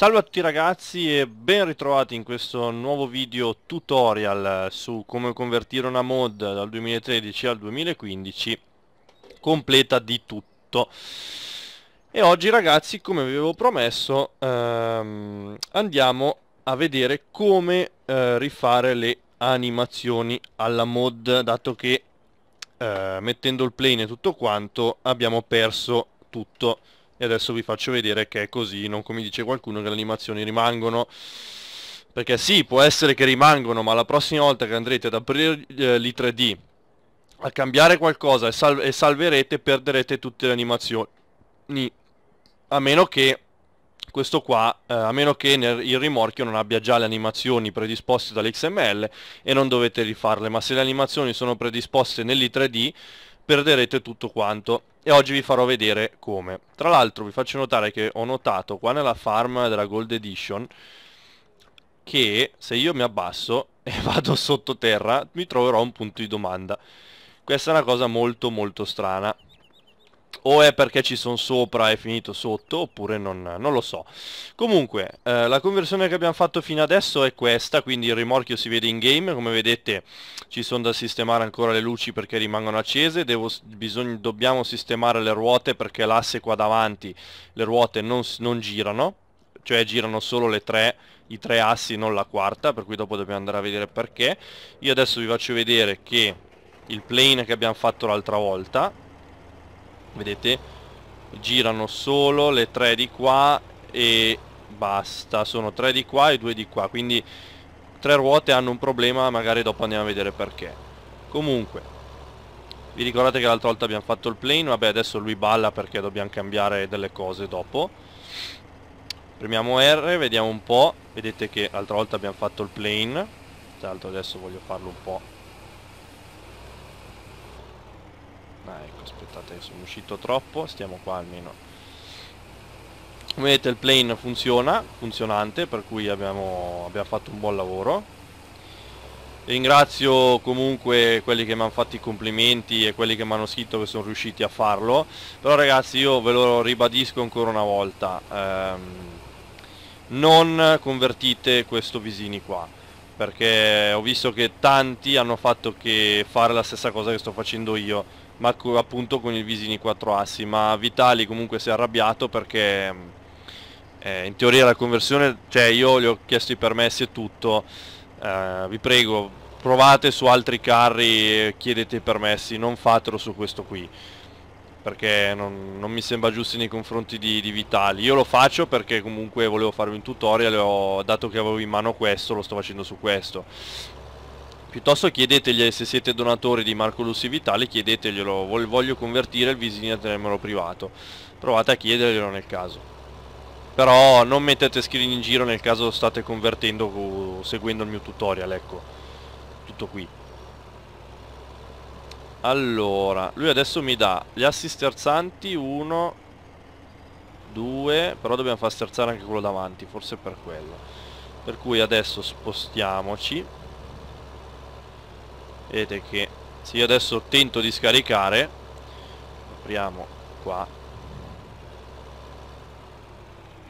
Salve a tutti ragazzi e ben ritrovati in questo nuovo video tutorial su come convertire una mod dal 2013 al 2015 completa di tutto e oggi ragazzi come vi avevo promesso ehm, andiamo a vedere come eh, rifare le animazioni alla mod dato che eh, mettendo il plane e tutto quanto abbiamo perso tutto e adesso vi faccio vedere che è così, non come dice qualcuno che le animazioni rimangono perché sì, può essere che rimangono, ma la prossima volta che andrete ad aprire eh, l'i3D a cambiare qualcosa e, sal e salverete, perderete tutte le animazioni. A meno che questo qua, eh, a meno che il rimorchio non abbia già le animazioni predisposte dall'XML e non dovete rifarle, ma se le animazioni sono predisposte nell'i3D perderete tutto quanto e oggi vi farò vedere come. Tra l'altro vi faccio notare che ho notato qua nella farm della Gold Edition che se io mi abbasso e vado sottoterra mi troverò un punto di domanda. Questa è una cosa molto molto strana o è perché ci sono sopra e finito sotto oppure non, non lo so comunque eh, la conversione che abbiamo fatto fino adesso è questa quindi il rimorchio si vede in game come vedete ci sono da sistemare ancora le luci perché rimangono accese Devo, bisogno, dobbiamo sistemare le ruote perché l'asse qua davanti le ruote non, non girano cioè girano solo le tre, i tre assi non la quarta per cui dopo dobbiamo andare a vedere perché io adesso vi faccio vedere che il plane che abbiamo fatto l'altra volta vedete girano solo le tre di qua e basta sono tre di qua e due di qua quindi tre ruote hanno un problema magari dopo andiamo a vedere perché comunque vi ricordate che l'altra volta abbiamo fatto il plane vabbè adesso lui balla perché dobbiamo cambiare delle cose dopo premiamo R vediamo un po' vedete che l'altra volta abbiamo fatto il plane tra l'altro adesso voglio farlo un po' Ah ecco, aspettate che sono uscito troppo, stiamo qua almeno. Come vedete il plane funziona, funzionante, per cui abbiamo, abbiamo fatto un buon lavoro. Ringrazio comunque quelli che mi hanno fatto i complimenti e quelli che mi hanno scritto che sono riusciti a farlo. Però ragazzi io ve lo ribadisco ancora una volta. Ehm, non convertite questo Visini qua. Perché ho visto che tanti hanno fatto che fare la stessa cosa che sto facendo io ma appunto con il visini 4 assi, ma Vitali comunque si è arrabbiato perché mm, eh, in teoria la conversione, cioè io gli ho chiesto i permessi e tutto, eh, vi prego provate su altri carri e chiedete i permessi, non fatelo su questo qui perché non, non mi sembra giusto nei confronti di, di, Vitali io lo faccio perché comunque volevo farvi un tutorial ho, dato che avevo in mano questo lo sto facendo su questo Piuttosto chiedetegli se siete donatori di Marco Lussi Vitali, chiedeteglielo, voglio convertire il visino a telemelo privato. Provate a chiederglielo nel caso. Però non mettete screen in giro nel caso state convertendo seguendo il mio tutorial, ecco. Tutto qui. Allora, lui adesso mi dà gli assi sterzanti, 1, 2, però dobbiamo far sterzare anche quello davanti, forse per quello. Per cui adesso spostiamoci vedete che se io adesso tento di scaricare apriamo qua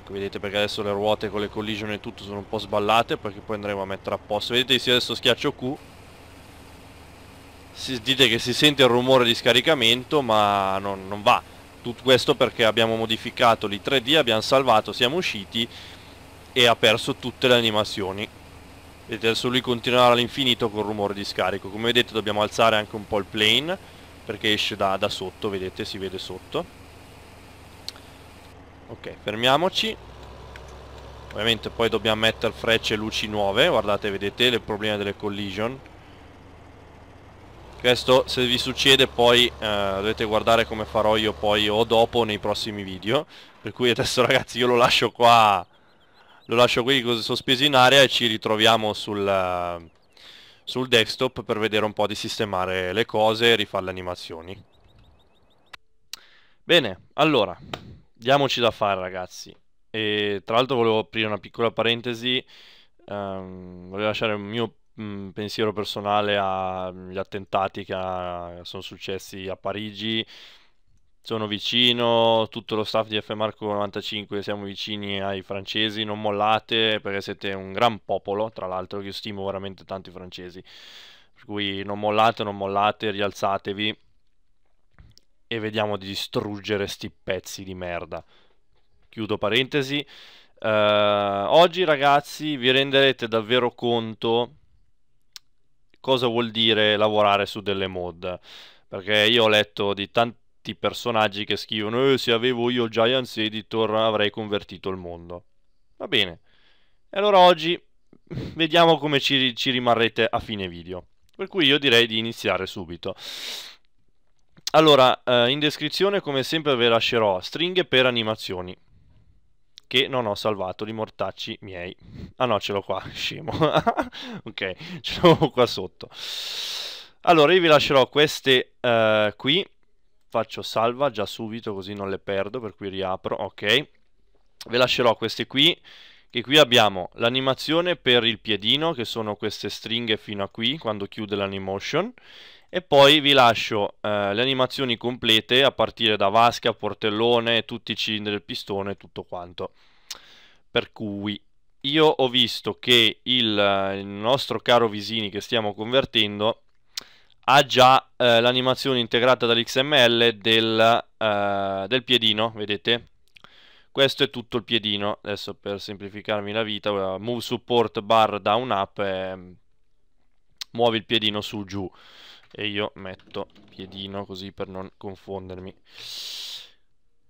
ecco vedete perché adesso le ruote con le collision e tutto sono un po' sballate perché poi andremo a mettere a posto vedete se io adesso schiaccio Q dite che si sente il rumore di scaricamento ma non, non va tutto questo perché abbiamo modificato l'i3D abbiamo salvato siamo usciti e ha perso tutte le animazioni vedete adesso lui continuerà all'infinito col rumore di scarico come vedete dobbiamo alzare anche un po' il plane perché esce da, da sotto vedete si vede sotto ok fermiamoci ovviamente poi dobbiamo mettere frecce e luci nuove guardate vedete il problema delle collision questo se vi succede poi eh, dovete guardare come farò io poi o dopo nei prossimi video per cui adesso ragazzi io lo lascio qua lo lascio qui sospeso in aria e ci ritroviamo sul, sul desktop per vedere un po' di sistemare le cose e rifare le animazioni. Bene, allora, diamoci da fare ragazzi. E tra l'altro volevo aprire una piccola parentesi, um, volevo lasciare un mio mm, pensiero personale agli attentati che ah, sono successi a Parigi sono vicino, tutto lo staff di F. Marco 95, siamo vicini ai francesi, non mollate perché siete un gran popolo, tra l'altro io stimo veramente tanto i francesi, per cui non mollate, non mollate, rialzatevi e vediamo di distruggere sti pezzi di merda. Chiudo parentesi. Uh, oggi ragazzi vi renderete davvero conto cosa vuol dire lavorare su delle mod perché io ho letto di, tan tutti personaggi che scrivono eh, se avevo io Giants Editor avrei convertito il mondo. Va bene. E allora oggi vediamo come ci, ci rimarrete a fine video. Per cui io direi di iniziare subito. Allora, eh, in descrizione come sempre vi lascerò stringhe per animazioni che non ho salvato di mortacci miei. Ah no, ce l'ho qua, scemo. ok, ce l'ho qua sotto. Allora, io vi lascerò queste uh, qui faccio salva già subito così non le perdo, per cui riapro, ok. Ve lascerò queste qui, che qui abbiamo l'animazione per il piedino, che sono queste stringhe fino a qui, quando chiude l'animation, e poi vi lascio eh, le animazioni complete a partire da vasca, portellone, tutti i cilindri del pistone e tutto quanto. Per cui io ho visto che il, eh, il nostro caro Visini che stiamo convertendo ha già eh, l'animazione integrata dall'XML del, eh, del, piedino, vedete? Questo è tutto il piedino, adesso per semplificarmi la vita, move support bar down up, eh, muovi il piedino su giù e io metto piedino così per non confondermi.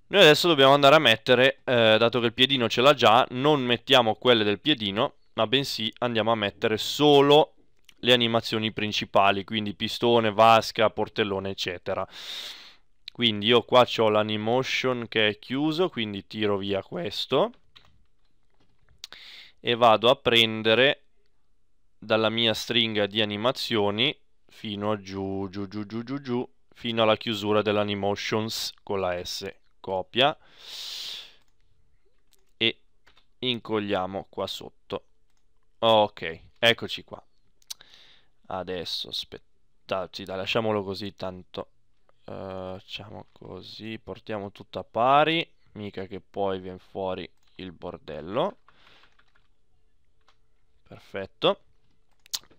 Noi adesso dobbiamo andare a mettere, eh, dato che il piedino ce l'ha già, non mettiamo quelle del piedino, ma bensì andiamo a mettere solo le animazioni principali, quindi pistone, vasca, portellone, eccetera. Quindi io qua ho l'animation che è chiuso, quindi tiro via questo e vado a prendere dalla mia stringa di animazioni fino a giù, giù, giù, giù, giù, giù, fino alla chiusura dell'animations con la S. Copia e incolliamo qua sotto. Ok, eccoci qua adesso aspettarci dai, lasciamolo così tanto uh, facciamo così portiamo tutto a pari mica che poi viene fuori il bordello perfetto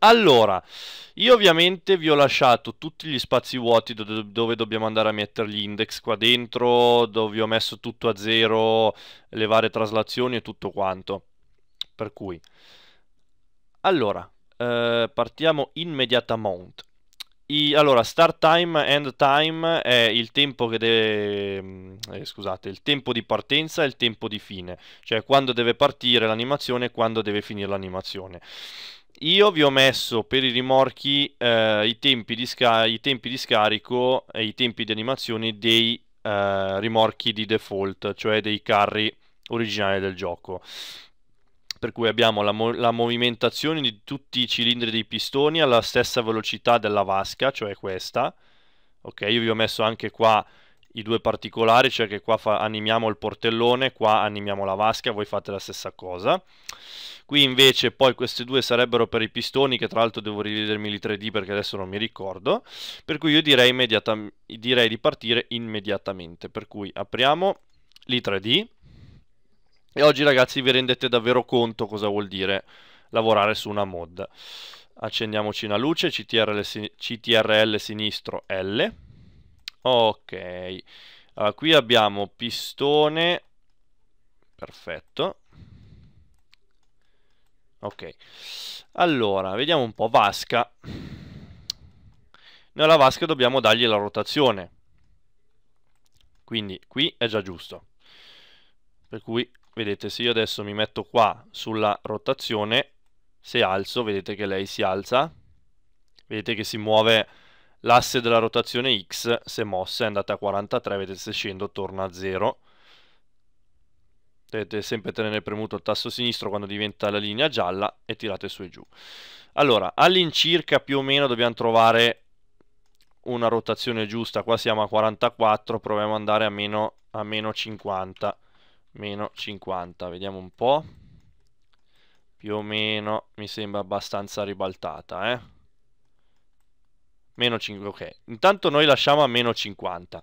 allora, io ovviamente vi ho lasciato tutti gli spazi vuoti do dove dobbiamo andare a mettere gli index qua dentro, dove ho messo tutto a zero, le varie traslazioni e tutto quanto. Per cui, allora, eh, partiamo immediatamente. I, allora, start time, end time è il tempo che deve... Mm, eh, scusate, il tempo di partenza e il tempo di fine. Cioè quando deve partire l'animazione e quando deve finire l'animazione. Io vi ho messo per i rimorchi eh, i, tempi i, tempi di scarico e i tempi di animazione dei eh, rimorchi di default, cioè dei carri originali del gioco per cui abbiamo la, mo- la, movimentazione di tutti i cilindri dei pistoni alla stessa velocità della vasca, cioè questa. Ok, io vi ho messo anche qua i due particolari, cioè che qua fa- animiamo il portellone, qua animiamo la vasca, voi fate la stessa cosa. Qui invece poi queste due sarebbero per i pistoni, che tra l'altro devo rivedermi i 3D perché adesso non mi ricordo. Per cui io direi, immediata- direi di partire immediatamente. Per cui apriamo l'i 3D e oggi ragazzi vi rendete davvero conto cosa vuol dire lavorare su una mod. Accendiamoci una luce, CTRL, CTRL sinistro L. Ok, allora, qui abbiamo pistone, perfetto. Ok, allora, vediamo un po', vasca. Noi alla vasca dobbiamo dargli la rotazione. Quindi qui è già giusto. Per cui vedete se io adesso mi metto qua sulla rotazione se alzo vedete che lei si alza vedete che si muove l'asse della rotazione X se mossa è andata a 43 vedete se scendo torna a 0 dovete sempre tenere premuto il tasto sinistro quando diventa la linea gialla e tirate su e giù allora all'incirca più o meno dobbiamo trovare una rotazione giusta qua siamo a 44 proviamo ad andare a meno, a meno 50 meno 50, vediamo un po'. Più o meno mi sembra abbastanza ribaltata, eh. Meno 5, ok. Intanto noi lasciamo a meno 50,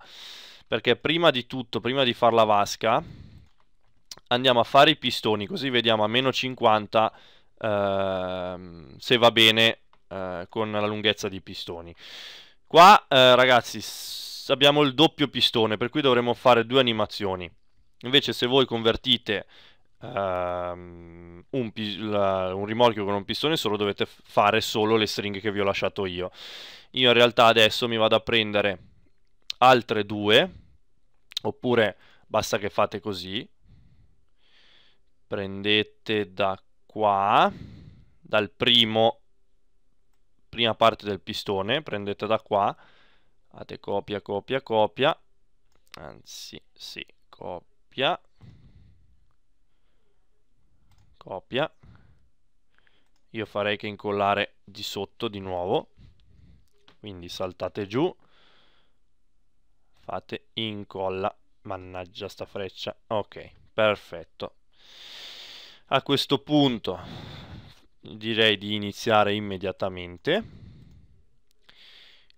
perché prima di tutto, prima di fare la vasca, andiamo a fare i pistoni, così vediamo a meno 50 ehm, se va bene eh, con la lunghezza dei pistoni. Qua, eh, ragazzi, abbiamo il doppio pistone, per cui dovremo fare due animazioni. Invece se voi convertite Um, un, la, un, rimorchio con un pistone solo dovete fare solo le stringhe che vi ho lasciato io io in realtà adesso mi vado a prendere altre due oppure basta che fate così prendete da qua dal primo prima parte del pistone prendete da qua fate copia copia copia anzi sì copia copia copia io farei che incollare di sotto di nuovo quindi saltate giù fate incolla mannaggia sta freccia ok perfetto a questo punto direi di iniziare immediatamente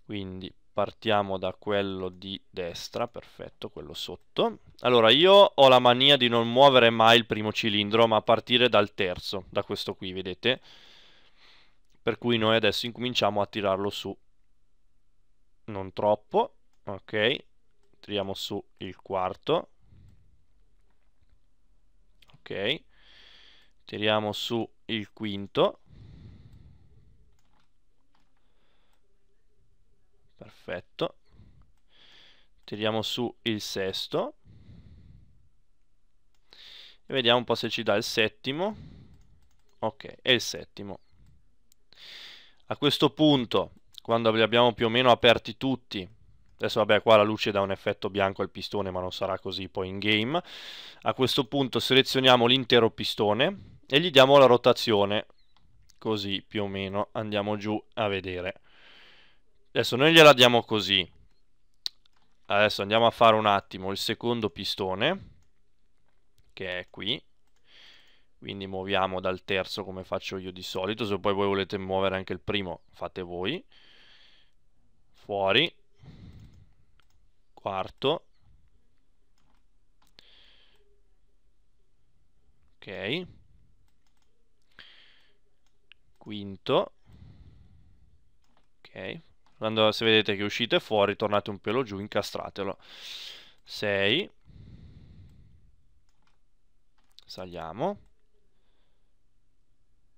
quindi partiamo da quello di destra, perfetto, quello sotto. Allora, io ho la mania di non muovere mai il primo cilindro, ma partire dal terzo, da questo qui, vedete? Per cui noi adesso incominciamo a tirarlo su. Non troppo, ok. Tiriamo su il quarto. Ok. Tiriamo su il quinto. perfetto tiriamo su il sesto e vediamo un po' se ci dà il settimo ok è il settimo a questo punto quando li abbiamo più o meno aperti tutti adesso vabbè qua la luce dà un effetto bianco al pistone ma non sarà così poi in game a questo punto selezioniamo l'intero pistone e gli diamo la rotazione così più o meno andiamo giù a vedere Adesso noi gliela diamo così. Adesso andiamo a fare un attimo il secondo pistone, che è qui. Quindi muoviamo dal terzo come faccio io di solito. Se poi voi volete muovere anche il primo, fate voi. Fuori. Quarto. Ok. Quinto. Ok. Quando, se vedete che uscite fuori, tornate un pelo giù, incastratelo. 6. Saliamo.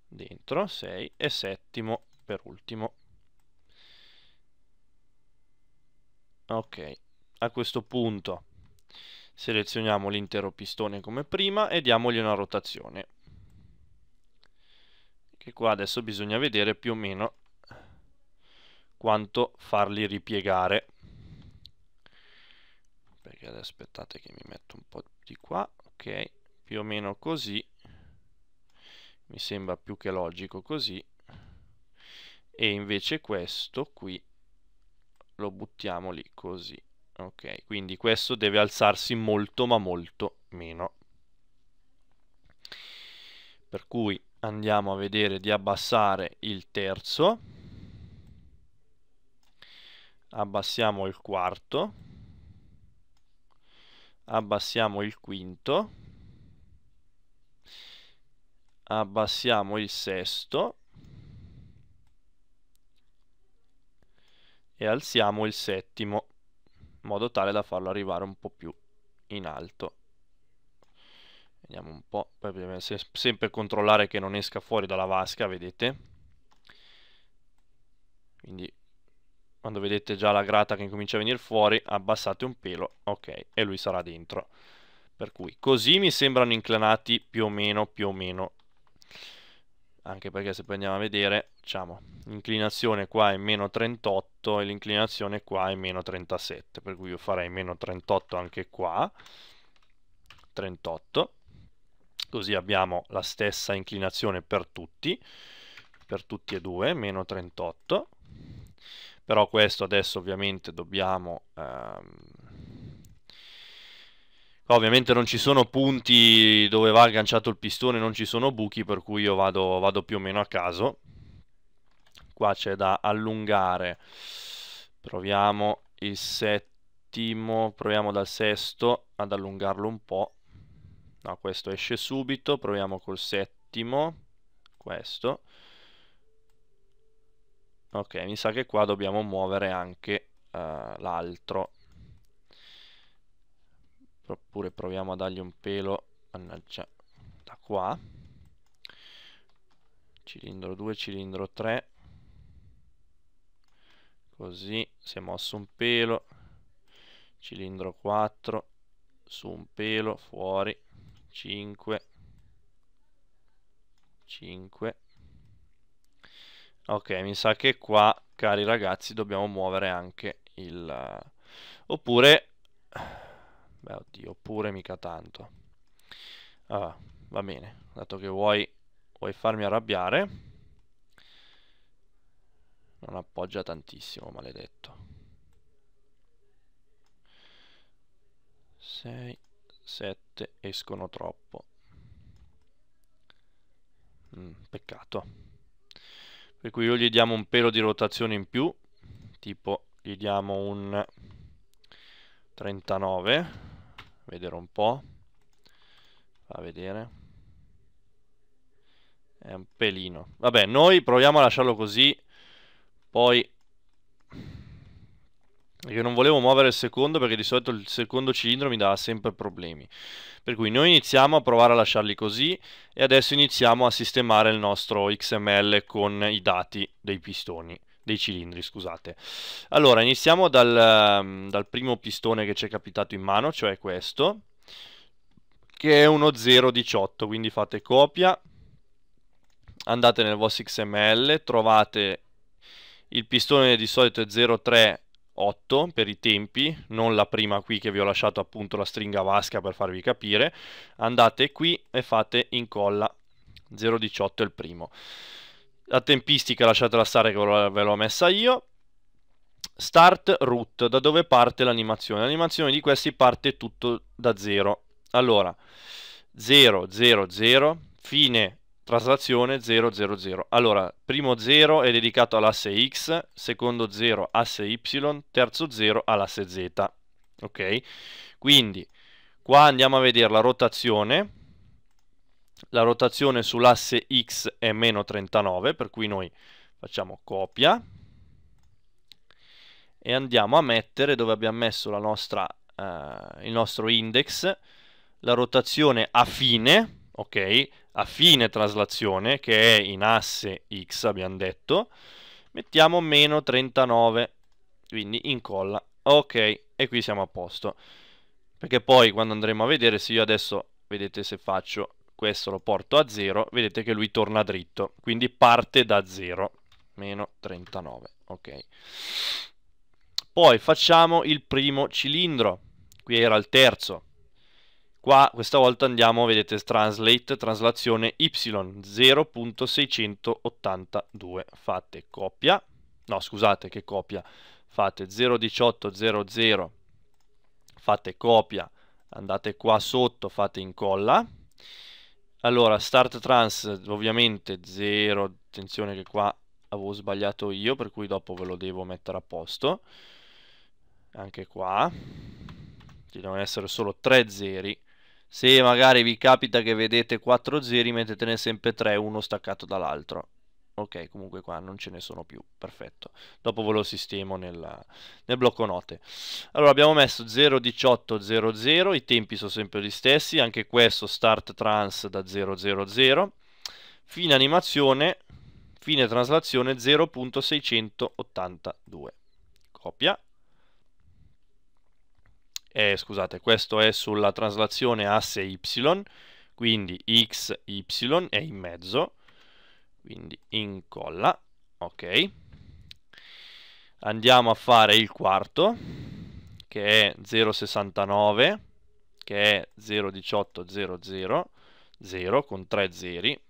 Dentro, 6. E settimo per ultimo. Ok, a questo punto selezioniamo l'intero pistone come prima e diamogli una rotazione. Che qua adesso bisogna vedere più o meno quanto farli ripiegare perché adesso aspettate che mi metto un po' di qua ok più o meno così mi sembra più che logico così e invece questo qui lo buttiamo lì così ok quindi questo deve alzarsi molto ma molto meno per cui andiamo a vedere di abbassare il terzo abbassiamo il quarto, abbassiamo il quinto, abbassiamo il sesto e alziamo il settimo in modo tale da farlo arrivare un po' più in alto. Vediamo un po', poi dobbiamo se sempre controllare che non esca fuori dalla vasca, vedete? Quindi quando vedete già la grata che incomincia a venire fuori, abbassate un pelo, ok, e lui sarà dentro. Per cui così mi sembrano inclinati più o meno, più o meno. Anche perché se poi andiamo a vedere, diciamo, l'inclinazione qua è meno 38 e l'inclinazione qua è meno 37, per cui io farei meno 38 anche qua, 38. Così abbiamo la stessa inclinazione per tutti, per tutti e due, meno 38 però questo adesso ovviamente dobbiamo... Ehm... Ovviamente non ci sono punti dove va agganciato il pistone, non ci sono buchi, per cui io vado, vado più o meno a caso. Qua c'è da allungare. Proviamo il settimo, proviamo dal sesto ad allungarlo un po'. No, questo esce subito, proviamo col settimo, questo. Ok, mi sa che qua dobbiamo muovere anche uh, l'altro. Oppure proviamo a dargli un pelo, mannaggia, da qua. Cilindro 2, cilindro 3. Così, si è mosso un pelo. Cilindro 4, su un pelo, fuori. 5, 5, Ok, mi sa che qua, cari ragazzi, dobbiamo muovere anche il... Eh, oppure... Beh, oddio, oppure mica tanto. Ah, va bene, dato che vuoi, vuoi farmi arrabbiare. Non appoggia tantissimo, maledetto. 6, 7, escono troppo. Mm, peccato per cui io gli diamo un pelo di rotazione in più tipo gli diamo un 39 vedere un po' fa vedere è un pelino vabbè noi proviamo a lasciarlo così poi io non volevo muovere il secondo perché di solito il secondo cilindro mi dava sempre problemi. Per cui noi iniziamo a provare a lasciarli così e adesso iniziamo a sistemare il nostro XML con i dati dei pistoni, dei cilindri, scusate. Allora, iniziamo dal, ehm, dal primo pistone che ci è capitato in mano, cioè questo, che è uno 018, quindi fate copia, andate nel vostro XML, trovate il pistone di solito è 03 8 per i tempi, non la prima qui che vi ho lasciato appunto la stringa vasca per farvi capire, andate qui e fate incolla 0.18 è il primo. La tempistica lasciatela stare che ve l'ho messa io. Start root, da dove parte l'animazione? L'animazione di questi parte tutto da 0. Allora, 0, 0, 0, fine Traslazione 0, 0, 0. Allora, primo 0 è dedicato all'asse X, secondo 0 asse Y, terzo 0 all'asse Z. Ok? Quindi, qua andiamo a vedere la rotazione. La rotazione sull'asse X è meno 39, per cui noi facciamo copia. E andiamo a mettere dove abbiamo messo nostra, eh, il nostro index, la rotazione a fine ok? A fine traslazione, che è in asse x, abbiamo detto, mettiamo meno 39, quindi incolla, ok, e qui siamo a posto. Perché poi quando andremo a vedere, se io adesso, vedete se faccio questo, lo porto a 0, vedete che lui torna dritto, quindi parte da 0, meno 39, ok. Poi facciamo il primo cilindro, qui era il terzo, Qua questa volta andiamo, vedete, translate, traslazione y 0.682. Fate copia, no scusate che copia, fate 0.18.00, fate copia, andate qua sotto, fate incolla. Allora, start trans ovviamente 0, attenzione che qua avevo sbagliato io, per cui dopo ve lo devo mettere a posto. Anche qua, ci devono essere solo 3 zeri se magari vi capita che vedete quattro zeri, mettetene sempre tre, uno staccato dall'altro. Ok, comunque qua non ce ne sono più, perfetto. Dopo ve lo sistemo nella, nel blocco note. Allora abbiamo messo 0.18.00, i tempi sono sempre gli stessi, anche questo start trans da 0.00, fine animazione, fine traslazione 0.682. Copia eh, scusate, questo è sulla traslazione asse y, quindi xy è in mezzo, quindi incolla, ok. Andiamo a fare il quarto, che è 0,69, che è 0,18,00, 0 con 3 zeri,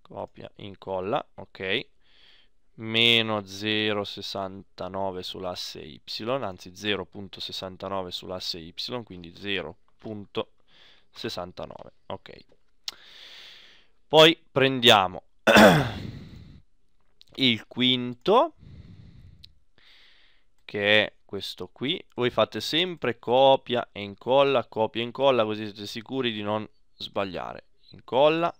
copia, incolla, ok meno 0,69 sull'asse y, anzi 0.69 sull'asse y, quindi 0.69. Ok. Poi prendiamo il quinto, che è questo qui. Voi fate sempre copia e incolla, copia e incolla, così siete sicuri di non sbagliare. Incolla.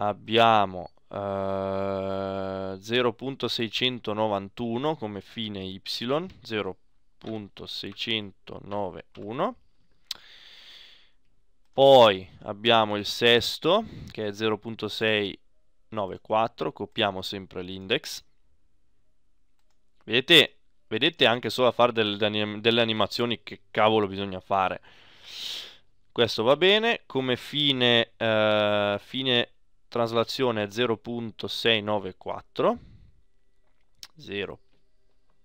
Abbiamo 0.691 eh, come fine y 0.691 poi abbiamo il sesto che è 0.694 copiamo sempre l'index vedete, vedete anche solo a fare delle, delle animazioni che cavolo bisogna fare questo va bene come fine, uh, fine traslazione 0.694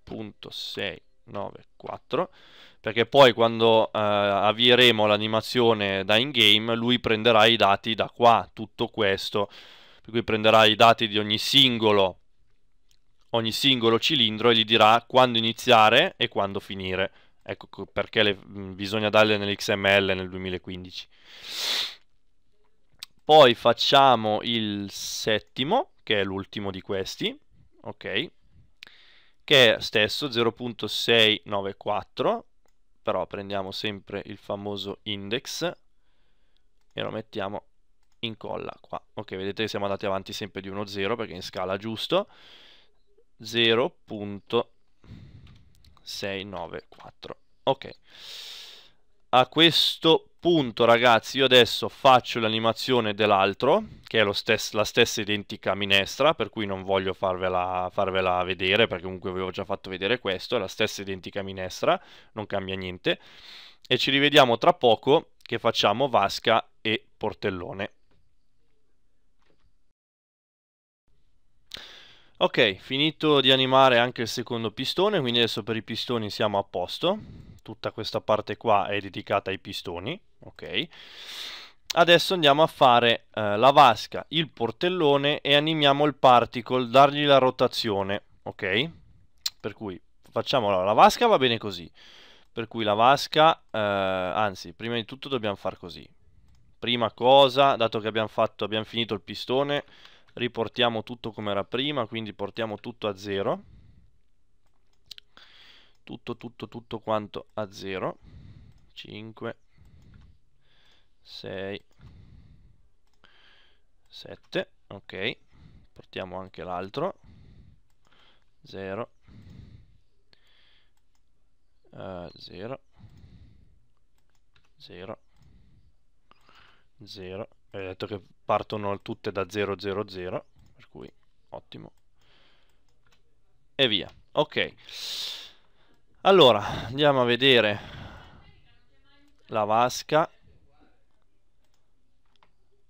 0.694 perché poi quando eh, avvieremo l'animazione da in game lui prenderà i dati da qua tutto questo per cui prenderà i dati di ogni singolo ogni singolo cilindro e gli dirà quando iniziare e quando finire ecco perché le, mm, bisogna darle nell'XML nel 2015 poi facciamo il settimo, che è l'ultimo di questi, ok? Che è stesso 0.694, però prendiamo sempre il famoso index e lo mettiamo incolla qua. Ok, vedete che siamo andati avanti sempre di 1 0 perché in scala giusto. 0.694. Ok. A questo punto ragazzi io adesso faccio l'animazione dell'altro che è stes la stessa identica minestra per cui non voglio farvela, farvela vedere perché comunque vi avevo già fatto vedere questo è la stessa identica minestra non cambia niente e ci rivediamo tra poco che facciamo vasca e portellone ok finito di animare anche il secondo pistone quindi adesso per i pistoni siamo a posto tutta questa parte qua è dedicata ai pistoni ok adesso andiamo a fare eh, la vasca il portellone e animiamo il particle dargli la rotazione ok per cui facciamo allora, la vasca va bene così per cui la vasca eh, anzi prima di tutto dobbiamo far così prima cosa dato che abbiamo fatto abbiamo finito il pistone riportiamo tutto come era prima quindi portiamo tutto a zero tutto tutto tutto quanto a zero 5 6 7 ok portiamo anche l'altro 0 0 0 0 ho detto che partono tutte da 0 0 0 per cui ottimo e via ok allora andiamo a vedere la vasca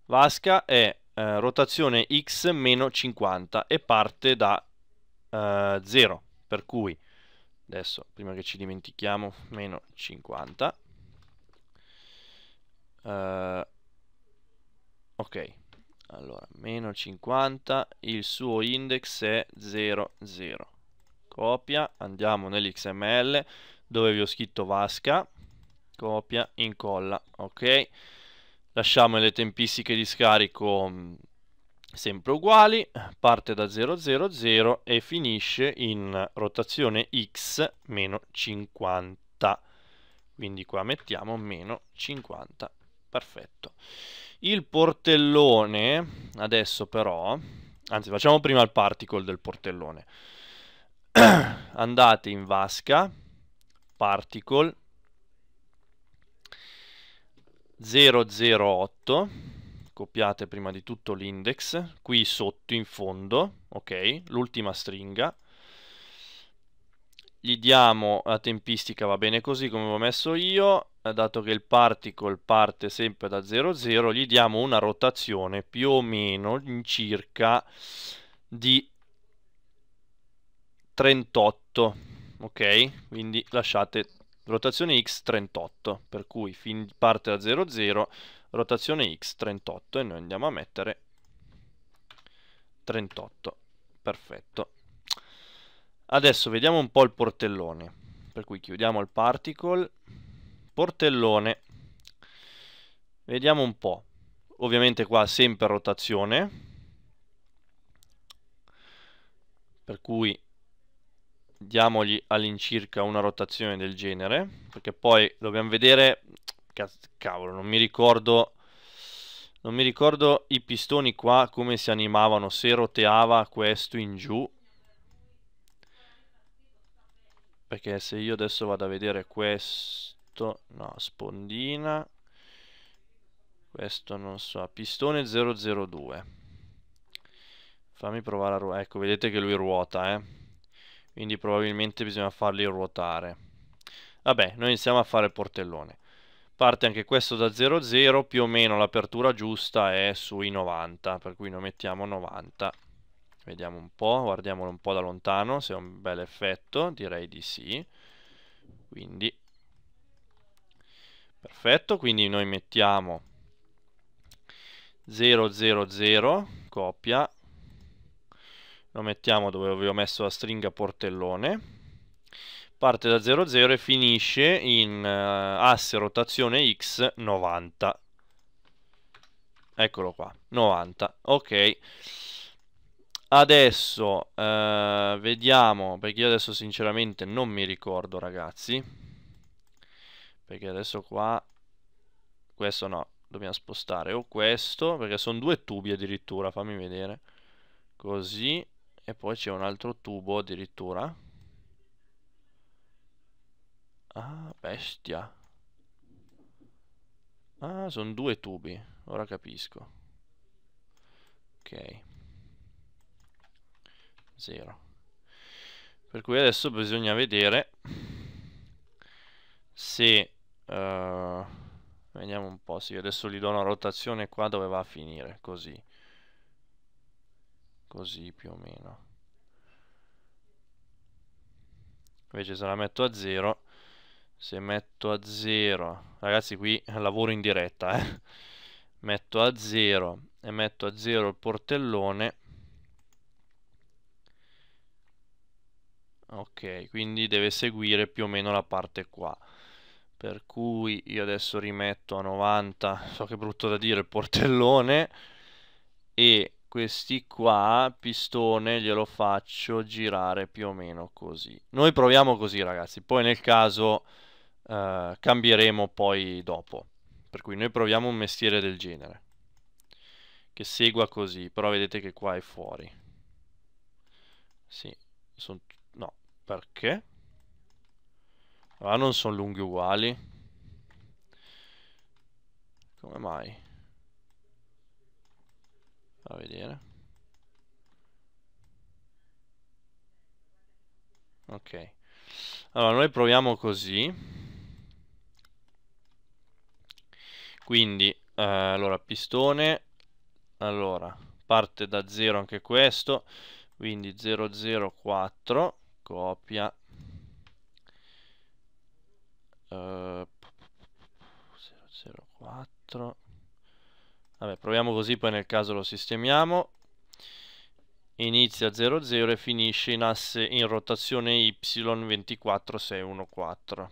Vasca è eh, rotazione x meno 50 e parte da eh, 0, per cui adesso prima che ci dimentichiamo meno 50 eh, ok allora meno 50 il suo index è 0 0 copia andiamo nell'xml dove vi ho scritto vasca copia incolla ok lasciamo le tempistiche di scarico mm, sempre uguali, parte da 000 e finisce in rotazione x meno 50, quindi qua mettiamo meno 50, perfetto. Il portellone, adesso però, anzi facciamo prima il particle del portellone, andate in vasca, particle, 008 copiate prima di tutto l'index qui sotto in fondo ok l'ultima stringa gli diamo la tempistica va bene così come ho messo io eh, dato che il particle parte sempre da 00 gli diamo una rotazione più o meno in circa di 38 ok quindi lasciate rotazione x 38, per cui parte da 0, 0, rotazione x 38 e noi andiamo a mettere 38, perfetto. Adesso vediamo un po' il portellone, per cui chiudiamo il particle, portellone, vediamo un po', ovviamente qua sempre rotazione, per cui diamogli all'incirca una rotazione del genere, perché poi dobbiamo vedere, cavolo, non mi ricordo, non mi ricordo i pistoni qua come si animavano, se roteava questo in giù, perché se io adesso vado a vedere questo, no, spondina, questo non so, pistone 002, fammi provare a ruotare, ecco vedete che lui ruota, eh quindi probabilmente bisogna farli ruotare. Vabbè, noi iniziamo a fare il portellone. Parte anche questo da 0,0, più o meno l'apertura giusta è sui 90, per cui noi mettiamo 90. Vediamo un po', guardiamolo un po' da lontano, se è un bel effetto, direi di sì. Quindi, perfetto, quindi noi mettiamo 000, copia, lo mettiamo dove avevo messo la stringa portellone, parte da 00 e finisce in uh, asse rotazione X 90. Eccolo qua, 90, ok. Adesso uh, vediamo, perché io adesso sinceramente non mi ricordo ragazzi, perché adesso qua, questo no, dobbiamo spostare o questo, perché sono due tubi addirittura, fammi vedere, così, e poi c'è un altro tubo addirittura ah bestia ah sono due tubi ora capisco ok zero per cui adesso bisogna vedere se uh, vediamo un po' sì adesso gli do una rotazione qua dove va a finire così così più o meno invece se la metto a 0 se metto a 0 ragazzi qui lavoro in diretta eh? metto a 0 e metto a 0 il portellone ok quindi deve seguire più o meno la parte qua per cui io adesso rimetto a 90 so che è brutto da dire il portellone e questi qua, pistone, glielo faccio girare più o meno così. Noi proviamo così ragazzi, poi nel caso eh, cambieremo poi dopo. Per cui noi proviamo un mestiere del genere. Che segua così, però vedete che qua è fuori. Sì, sono... no, perché? Ma ah, non sono lunghi uguali. Come mai? a vedere ok allora noi proviamo così quindi eh, allora pistone allora parte da 0 anche questo quindi 004 copia uh, eh, 004 Vabbè, proviamo così, poi nel caso lo sistemiamo. Inizia a 00 e finisce in asse in rotazione Y24614.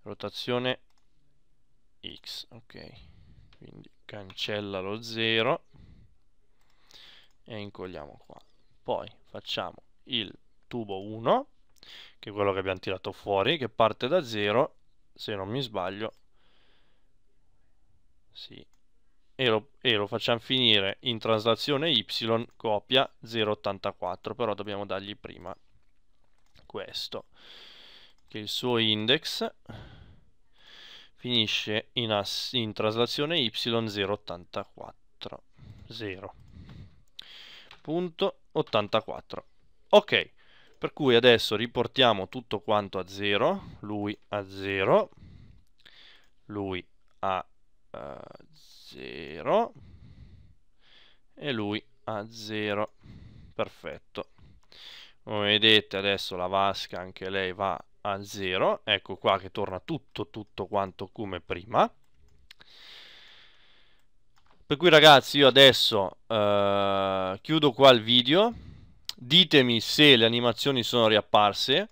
Rotazione X, ok. Quindi cancella lo 0 e incolliamo qua. Poi facciamo il tubo 1, che è quello che abbiamo tirato fuori, che parte da 0, se non mi sbaglio, sì, e lo, e lo, facciamo finire in traslazione y copia 084 però dobbiamo dargli prima questo che il suo index finisce in, ass, in traslazione y 084 0.84 ok per cui adesso riportiamo tutto quanto a 0 lui a 0 lui a 0 a 0 e lui a 0 perfetto come vedete adesso la vasca anche lei va a 0 ecco qua che torna tutto tutto quanto come prima per cui ragazzi io adesso eh, chiudo qua il video ditemi se le animazioni sono riapparse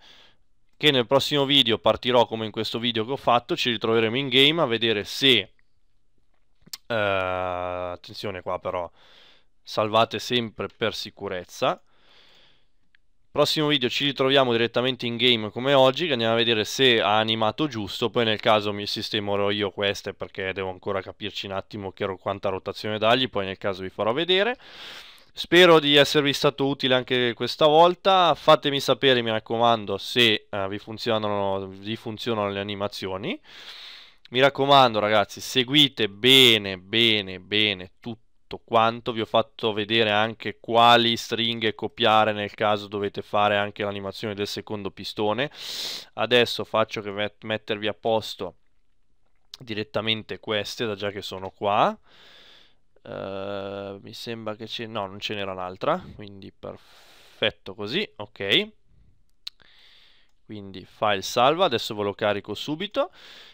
che nel prossimo video partirò come in questo video che ho fatto ci ritroveremo in game a vedere se Uh, attenzione qua però, salvate sempre per sicurezza. Prossimo video ci ritroviamo direttamente in game come oggi, che andiamo a vedere se ha animato giusto, poi nel caso mi sistemerò io queste perché devo ancora capirci un attimo che, quanta rotazione dargli, poi nel caso vi farò vedere. Spero di esservi stato utile anche questa volta, fatemi sapere mi raccomando se uh, vi, funzionano, vi funzionano le animazioni. Mi raccomando ragazzi, seguite bene, bene, bene tutto quanto. Vi ho fatto vedere anche quali stringhe copiare nel caso dovete fare anche l'animazione del secondo pistone. Adesso faccio che met mettervi a posto direttamente queste, da già che sono qua. Uh, mi sembra che c'è... no, non ce n'era un'altra, quindi perfetto così, ok. Quindi file salva, adesso ve lo carico subito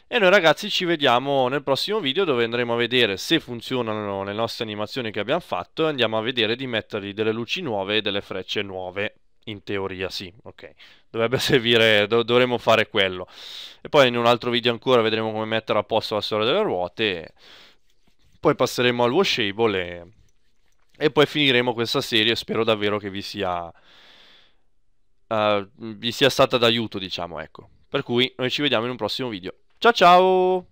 e noi ragazzi ci vediamo nel prossimo video dove andremo a vedere se funzionano le nostre animazioni che abbiamo fatto e andiamo a vedere di mettergli delle luci nuove e delle frecce nuove in teoria sì, ok, dovrebbe servire, do dovremmo fare quello. E poi in un altro video ancora vedremo come mettere a posto la storia delle ruote, poi passeremo al washable e, e poi finiremo questa serie, spero davvero che vi sia vi eh, sia stata d'aiuto, diciamo, ecco. Per cui noi ci vediamo in un prossimo video. Ciao ciao!